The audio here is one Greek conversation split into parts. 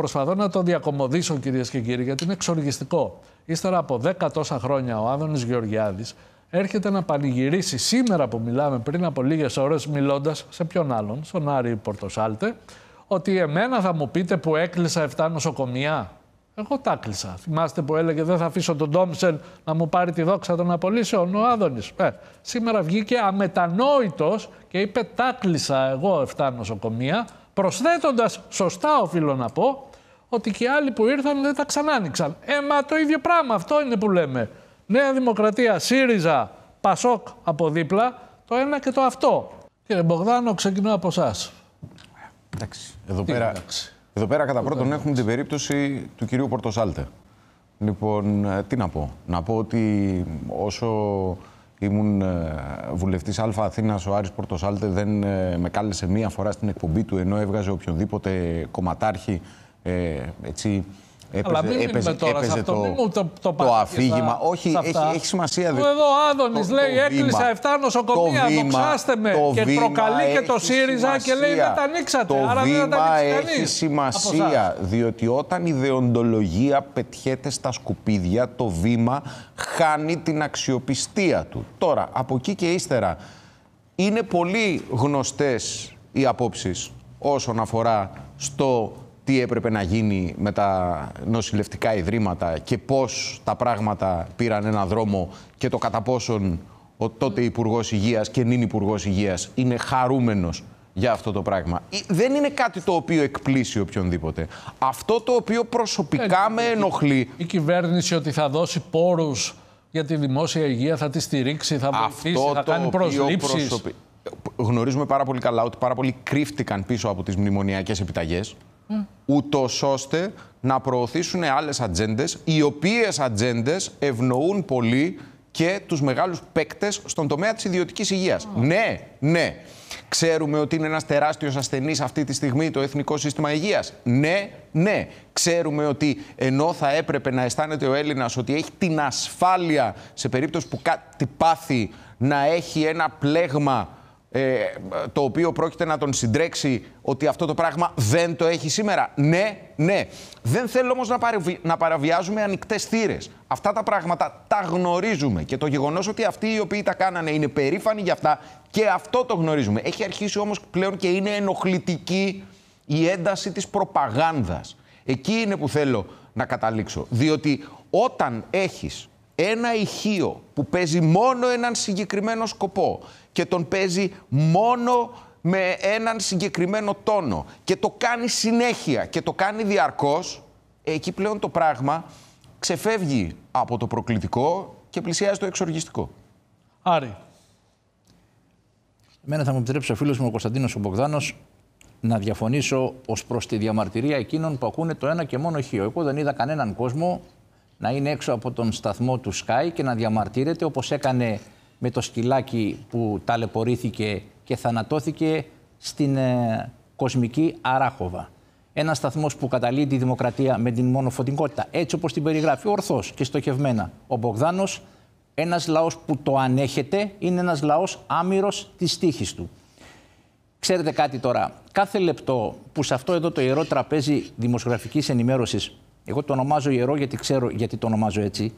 Προσπαθώ να το διακομωδήσω, κυρίες και κύριοι, γιατί είναι εξοργιστικό. Ύστερα από δέκα τόσα χρόνια, ο Άδωνης Γεωργιάδης έρχεται να πανηγυρίσει σήμερα που μιλάμε, πριν από λίγες ώρες, μιλώντας σε ποιον άλλον, στον Άρη Πορτοσάλτε, ότι εμένα θα μου πείτε που έκλεισα 7 νοσοκομεία. Εγώ τα κλείσα. Θυμάστε που έλεγε Δεν θα αφήσω τον Ντόμσεν να μου πάρει τη δόξα των απολύσεων, ο Άδωνης. Ε, σήμερα βγήκε αμετανόητος και είπε Τα εγώ 7 νοσοκομεία, προσθέτοντας, σωστά οφείλω να πω, ότι και οι άλλοι που ήρθαν δεν τα ξανά άνοιξαν. Ε, μα το ίδιο πράγμα, αυτό είναι που λέμε. Νέα Δημοκρατία, ΣΥΡΙΖΑ, ΠΑΣΟΚ από δίπλα, το ένα και το αυτό. Κύριε Μπογδάνο, ξεκινώ από εσάς. Εντάξει. Εδώ πέρα, εντάξει. εδώ πέρα κατά πρώτον εντάξει. έχουμε την περίπτωση του κυρίου Πορτοσάλτε. Λοιπόν, ε, τι να πω. Να πω ότι όσο ήμουν ε, βουλευτής Α Αθήνας, ο Άρης Πορτοσάλτε δεν ε, με κάλεσε μία φορά στην εκπομπή του, ενώ έβγαζε οποιονδήποτε κομματάρχη ε, έτσι, Έπαιζε, τώρα αυτό, το, το, το, αφήγημα. Όχι, έχει, έχει, σημασία. Εδώ το, λέει: βήμα, Έκλεισα 7 νοσοκομεία, δοξάστε με. και προκαλεί και το ΣΥΡΙΖΑ και λέει: Δεν τα ανοίξατε. Το άρα βήμα δεν τα έχει σημασία. Διότι όταν η δεοντολογία πετιέται στα σκουπίδια, το βήμα χάνει την αξιοπιστία του. Τώρα, από εκεί και ύστερα, είναι πολύ γνωστές οι απόψεις όσον αφορά στο τι έπρεπε να γίνει με τα νοσηλευτικά ιδρύματα και πώς τα πράγματα πήραν ένα δρόμο και το κατά πόσον ο τότε Υπουργός Υγείας και νυν Υπουργός Υγείας είναι χαρούμενος για αυτό το πράγμα. Δεν είναι κάτι το οποίο εκπλήσει οποιονδήποτε. Αυτό το οποίο προσωπικά ε, με ενοχλεί... Η κυβέρνηση ότι θα δώσει πόρους για τη δημόσια υγεία, θα τη στηρίξει, θα βοηθήσει, αυτό θα κάνει προσλήψεις... Γνωρίζουμε πάρα πολύ καλά ότι πάρα πολλοί κρύφτηκαν πίσω από τις μνημονιακές επιταγές mm. ούτως ώστε να προωθήσουν άλλες ατζέντες, οι οποίες ατζέντες ευνοούν πολύ και τους μεγάλους παίκτες στον τομέα της ιδιωτικής υγείας. Ναι, ναι. Ξέρουμε ότι είναι ένας τεράστιος ασθενής αυτή τη στιγμή το Εθνικό Σύστημα Υγείας. Ναι, ναι. Ξέρουμε ότι ενώ θα έπρεπε να αισθάνεται ο Έλληνας ότι έχει την ασφάλεια σε περίπτωση που κάτι πάθει να έχει ένα πλέγμα ε, το οποίο πρόκειται να τον συντρέξει ότι αυτό το πράγμα δεν το έχει σήμερα. Ναι, ναι. Δεν θέλω όμως να, να παραβιάζουμε ανοιχτές θύρες. Αυτά τα πράγματα τα γνωρίζουμε και το γεγονός ότι αυτοί οι οποίοι τα κάνανε είναι περήφανοι για αυτά και αυτό το γνωρίζουμε. Έχει αρχίσει όμως πλέον και είναι ενοχλητική η ένταση της προπαγάνδας. Εκεί είναι που θέλω να καταλήξω. Διότι όταν έχεις ένα ηχείο που παίζει μόνο έναν συγκεκριμένο σκοπό και τον παίζει μόνο με έναν συγκεκριμένο τόνο και το κάνει συνέχεια και το κάνει διαρκώς, ε, εκεί πλέον το πράγμα ξεφεύγει από το προκλητικό και πλησιάζει το εξοργιστικό. Άρη. Εμένα θα μου επιτρέψει ο φίλος μου ο Κωνσταντίνος ο να διαφωνήσω ως προς τη διαμαρτυρία εκείνων που ακούνε το ένα και μόνο χείο. Εγώ δεν είδα κανέναν κόσμο να είναι έξω από τον σταθμό του Sky και να διαμαρτύρεται όπως έκανε με το σκυλάκι που ταλαιπωρήθηκε και θανατώθηκε στην ε, κοσμική Αράχοβα. Ένας σταθμός που καταλύει τη δημοκρατία με την μονοφωτικότητα, έτσι όπως την περιγράφει, ορθώς και στοχευμένα. Ο Μπογδάνος, ένας λαός που το ανέχεται, είναι ένας λαός άμυρος της τύχης του. Ξέρετε κάτι τώρα, κάθε λεπτό που σε αυτό εδώ το ιερό τραπέζι δημοσιογραφικής ενημέρωσης, εγώ το ονομάζω ιερό γιατί ξέρω γιατί το ονομάζω έτσι,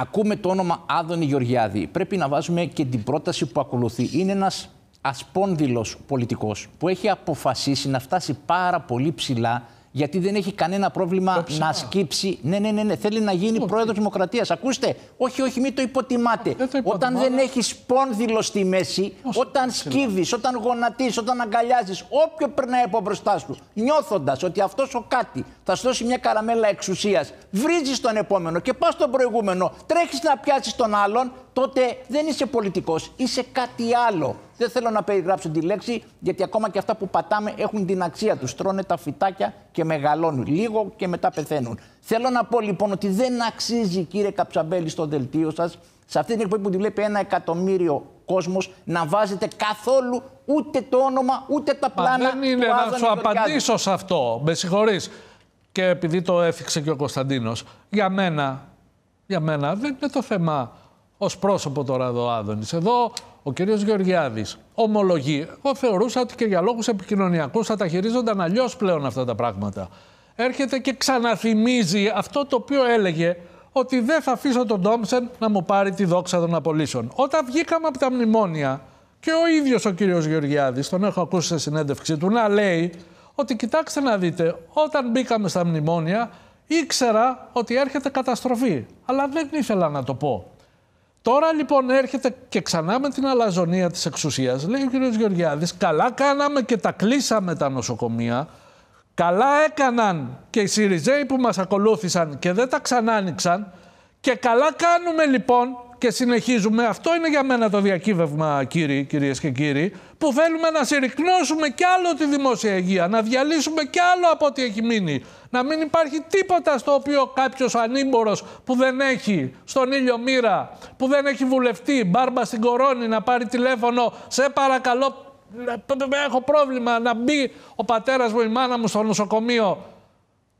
ακούμε το όνομα Άδωνη Γεωργιάδη, πρέπει να βάζουμε και την πρόταση που ακολουθεί. Είναι ένας ασπόνδυλος πολιτικός που έχει αποφασίσει να φτάσει πάρα πολύ ψηλά γιατί δεν έχει κανένα πρόβλημα να σκύψει. Ναι, ναι, ναι, ναι. θέλει να γίνει πρόεδρος πρόεδρος Δημοκρατίας. Ακούστε, όχι, όχι, μην το υποτιμάτε. Όταν δεν έχεις σπόνδυλο στη μέση, όταν σκύβεις, όταν γονατίζεις, όταν αγκαλιάζεις, όποιο περνάει από μπροστά σου, νιώθοντας ότι αυτός ο κάτι θα σου δώσει μια καραμέλα εξουσίας. Βρίζεις τον επόμενο και πας στον προηγούμενο. Τρέχεις να πιάσεις τον άλλον, τότε δεν είσαι πολιτικός. Είσαι κάτι άλλο. Δεν θέλω να περιγράψω τη λέξη, γιατί ακόμα και αυτά που πατάμε έχουν την αξία τους. Τρώνε τα φυτάκια και μεγαλώνουν. Λίγο και μετά πεθαίνουν. Θέλω να πω λοιπόν ότι δεν αξίζει, κύριε Καψαμπέλη, στο δελτίο σας, σε αυτή την εκπομπή που τη βλέπει ένα εκατομμύριο κόσμος, να βάζετε καθόλου ούτε το όνομα, ούτε τα πλάνα. Μα δεν είναι να σου απαντήσω σε αυτό. Με συγχωρείς και επειδή το έφυξε και ο Κωνσταντίνος, για μένα, για μένα δεν είναι το θέμα ως πρόσωπο τώρα εδώ Άδωνης. Εδώ ο κύριος Γεωργιάδης ομολογεί. Εγώ θεωρούσα ότι και για λόγους επικοινωνιακούς θα τα χειρίζονταν αλλιώς πλέον αυτά τα πράγματα. Έρχεται και ξαναθυμίζει αυτό το οποίο έλεγε ότι δεν θα αφήσω τον Ντόμψεν να μου πάρει τη δόξα των απολύσεων. Όταν βγήκαμε από τα μνημόνια και ο ίδιος ο κύριος Γεωργιάδης, τον έχω ακούσει σε συνέντευξη του, να λέει ότι κοιτάξτε να δείτε, όταν μπήκαμε στα μνημόνια ήξερα ότι έρχεται καταστροφή, αλλά δεν ήθελα να το πω. Τώρα λοιπόν έρχεται και ξανά με την αλαζονία της εξουσίας, λέει ο κ. Γεωργιάδης, καλά κάναμε και τα κλείσαμε τα νοσοκομεία, καλά έκαναν και οι Σιριζέοι που μας ακολούθησαν και δεν τα ανοίξαν και καλά κάνουμε λοιπόν και συνεχίζουμε. Αυτό είναι για μένα το διακύβευμα, κύριοι, κυρίες και κύριοι, που θέλουμε να συρρυκνώσουμε κι άλλο τη δημόσια υγεία, να διαλύσουμε κι άλλο από ό,τι έχει μείνει. Να μην υπάρχει τίποτα στο οποίο κάποιος ανήμπορος που δεν έχει στον ήλιο μοίρα, που δεν έχει βουλευτή, μπάρμπα στην κορώνη, να πάρει τηλέφωνο, σε παρακαλώ, έχω πρόβλημα να μπει ο πατέρας μου, η μάνα μου στο νοσοκομείο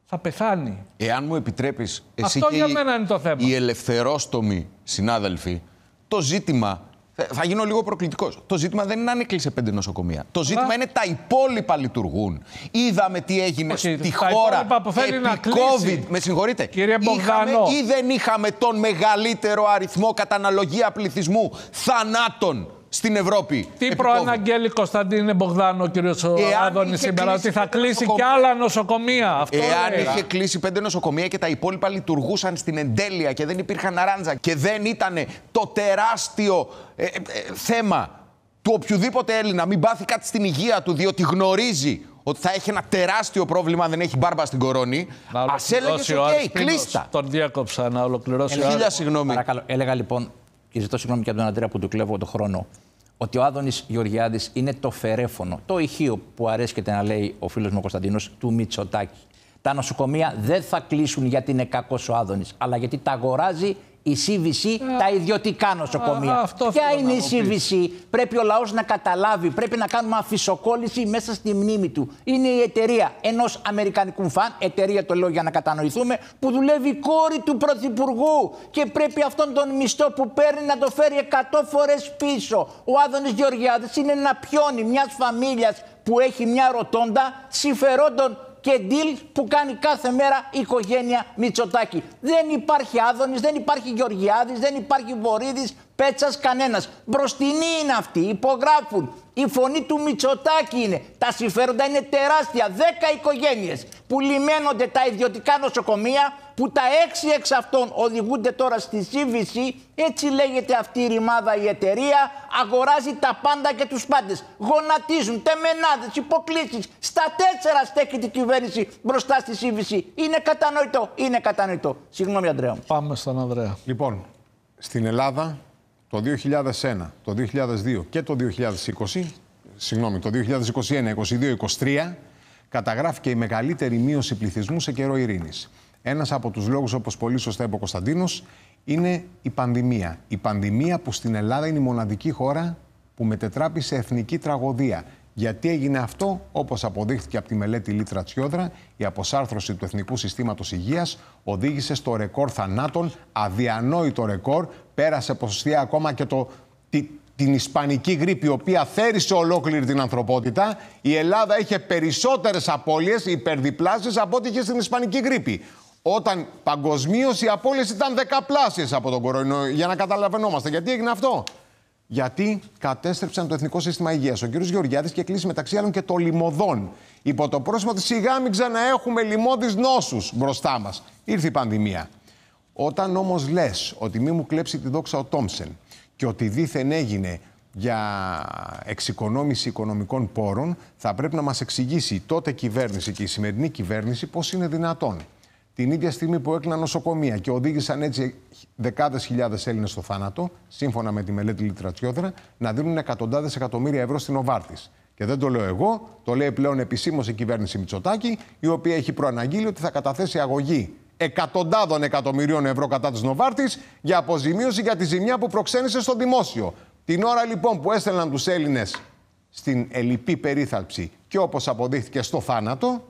θα πεθάνει. Εάν μου επιτρέπεις, εσύ Αυτό και για μένα είναι το θέμα. Οι ελευθερόστομοι συνάδελφοι, το ζήτημα. Θα γίνω λίγο προκλητικός. Το ζήτημα δεν είναι αν έκλεισε πέντε νοσοκομεία. Το ζήτημα είναι τα υπόλοιπα λειτουργούν. Είδαμε τι έγινε στη χώρα που επί να COVID. Με συγχωρείτε. Κύριε είχαμε ή δεν είχαμε τον μεγαλύτερο αριθμό κατά αναλογία πληθυσμού θανάτων στην Ευρώπη. Τι προαναγγέλει Κωνσταντίνε Μπογδάνο ο κύριος Άδωνη σήμερα, ότι θα κλείσει κι άλλα νοσοκομεία. Αυτό Εάν είχε κλείσει πέντε νοσοκομεία και τα υπόλοιπα λειτουργούσαν στην εντέλεια και δεν υπήρχαν αράντζα και δεν ήταν το τεράστιο ε, ε, θέμα του οποιοδήποτε Έλληνα μην πάθει κάτι στην υγεία του, διότι γνωρίζει ότι θα έχει ένα τεράστιο πρόβλημα αν δεν έχει μπάρμπα στην κορώνη. Ας έλεγες: Οκ, κλείστα. Τον διάκοψα να ολοκληρώσει. Χίλια συγγνώμη. Παρακαλώ, έλεγα λοιπόν και ζητώ συγγνώμη και από τον Αντρέα που του κλέβω τον χρόνο, ότι ο Άδωνης Γεωργιάδης είναι το φερέφωνο, το ηχείο που αρέσκεται να λέει ο φίλος μου Κωνσταντίνος του Μητσοτάκη. Τα νοσοκομεία δεν θα κλείσουν γιατί είναι κακός ο Άδωνης, αλλά γιατί τα αγοράζει η CVC ε, τα ιδιωτικά νοσοκομεία. Ε, Ποια είναι η CVC, πρέπει ο λαός να καταλάβει, πρέπει να κάνουμε αφισοκόλληση μέσα στη μνήμη του. Είναι η εταιρεία ενός Αμερικανικού φαν, εταιρεία το λέω για να κατανοηθούμε, που δουλεύει η κόρη του Πρωθυπουργού και πρέπει αυτόν τον μισθό που παίρνει να το φέρει 100 φορές πίσω. Ο Άδωνης Γεωργιάδης είναι ένα πιόνι μιας φαμίλιας που έχει μια ρωτώντα συμφερόντων και deal που κάνει κάθε μέρα η οικογένεια Μητσοτάκη. Δεν υπάρχει Άδωνης, δεν υπάρχει Γεωργιάδης, δεν υπάρχει Βορύδης, Πέτσας κανένας. Μπροστινή είναι αυτή. Υπογράφουν. Η φωνή του Μητσοτάκη είναι. Τα συμφέροντα είναι τεράστια. Δέκα οικογένειες που λιμένονται τα ιδιωτικά νοσοκομεία, που τα έξι εξ αυτών οδηγούνται τώρα στη CVC. Έτσι λέγεται αυτή η ρημάδα η εταιρεία. Αγοράζει τα πάντα και τους πάντες. Γονατίζουν, τεμενάδες, υποκλήσεις. Στα τέσσερα στέκεται η κυβέρνηση μπροστά στη CVC. Είναι κατανοητό. Είναι κατανοητό. Συγγνώμη, Αντρέα. Πάμε στον Ανδρέα. Λοιπόν, στην Ελλάδα το 2001, το 2002 και το 2020, συγγνώμη, το 2021, 22, 23, καταγράφηκε η μεγαλύτερη μείωση πληθυσμού σε καιρό ειρήνης. Ένας από τους λόγους, όπως πολύ σωστά είπε ο Κωνσταντίνος, είναι η πανδημία. Η πανδημία που στην Ελλάδα είναι η μοναδική χώρα που μετετράπησε εθνική τραγωδία. Γιατί έγινε αυτό, όπως αποδείχθηκε από τη μελέτη Λίτρα Τσιόδρα, η αποσάρθρωση του Εθνικού Συστήματος Υγείας οδήγησε στο ρεκόρ θανάτων, αδιανόητο ρεκόρ, πέρασε ποσοστία ακόμα και το, την ισπανική γρήπη, η οποία θέρισε ολόκληρη την ανθρωπότητα. Η Ελλάδα είχε περισσότερες απώλειες, υπερδιπλάσεις από ό,τι είχε στην ισπανική γρήπη. Όταν παγκοσμίως οι απώλειες ήταν δεκαπλάσιες από τον κορονοϊό, για να καταλαβαίνόμαστε. Γιατί έγινε αυτό γιατί κατέστρεψαν το Εθνικό Σύστημα Υγείας. Ο κ. Γεωργιάδη και κλείσει μεταξύ άλλων και το λιμωδόν. Υπό το πρόσωπο ότι σιγά μην ξαναέχουμε λοιμώδει νόσους μπροστά μας. Ήρθε η πανδημία. Όταν όμως λες ότι μη μου κλέψει τη δόξα ο Τόμσεν και ότι δίθεν έγινε για εξοικονόμηση οικονομικών πόρων, θα πρέπει να μας εξηγήσει η τότε κυβέρνηση και η σημερινή κυβέρνηση πώς είναι δυνατόν την ίδια στιγμή που έκλειναν νοσοκομεία και οδήγησαν έτσι δεκάδες χιλιάδες Έλληνες στο θάνατο, σύμφωνα με τη μελέτη Λιτρατσιόδρα, να δίνουν εκατοντάδες εκατομμύρια ευρώ στην Οβάρτης. Και δεν το λέω εγώ, το λέει πλέον επισήμως η κυβέρνηση Μητσοτάκη, η οποία έχει προαναγγείλει ότι θα καταθέσει αγωγή εκατοντάδων εκατομμυρίων ευρώ κατά της Νοβάρτης για αποζημίωση για τη ζημιά που προξένησε στο δημόσιο. Την ώρα λοιπόν που έστελναν τους Έλληνες στην ελληπή περίθαλψη και όπως αποδείχθηκε στο θάνατο,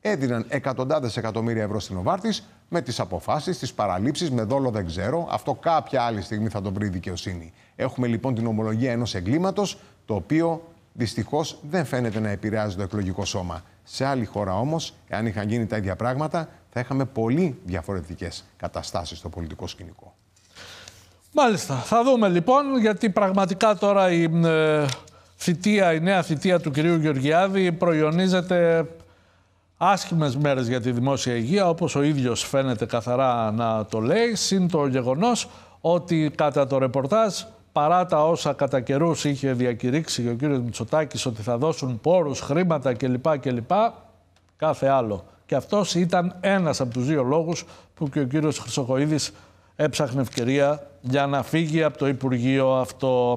έδιναν εκατοντάδες εκατομμύρια ευρώ στην Οβάρτης με τις αποφάσεις, τις παραλήψεις, με δόλο δεν ξέρω. Αυτό κάποια άλλη στιγμή θα το βρει η δικαιοσύνη. Έχουμε λοιπόν την ομολογία ενός εγκλήματος, το οποίο δυστυχώς δεν φαίνεται να επηρεάζει το εκλογικό σώμα. Σε άλλη χώρα όμως, εάν είχαν γίνει τα ίδια πράγματα, θα είχαμε πολύ διαφορετικές καταστάσεις στο πολιτικό σκηνικό. Μάλιστα. Θα δούμε λοιπόν, γιατί πραγματικά τώρα η. Ε, η νέα θητεία του κυρίου Γεωργιάδη προϊονίζεται Άσχημες μέρες για τη δημόσια υγεία, όπως ο ίδιος φαίνεται καθαρά να το λέει, συν το γεγονός ότι κατά το ρεπορτάζ, παρά τα όσα κατά καιρούς είχε διακηρύξει ο κύριος Μητσοτάκης ότι θα δώσουν πόρους, χρήματα κλπ. κλπ κάθε άλλο. Και αυτός ήταν ένας από τους δύο λόγους που και ο κύριος Χρυσοκοίδης έψαχνε ευκαιρία για να φύγει από το Υπουργείο αυτό.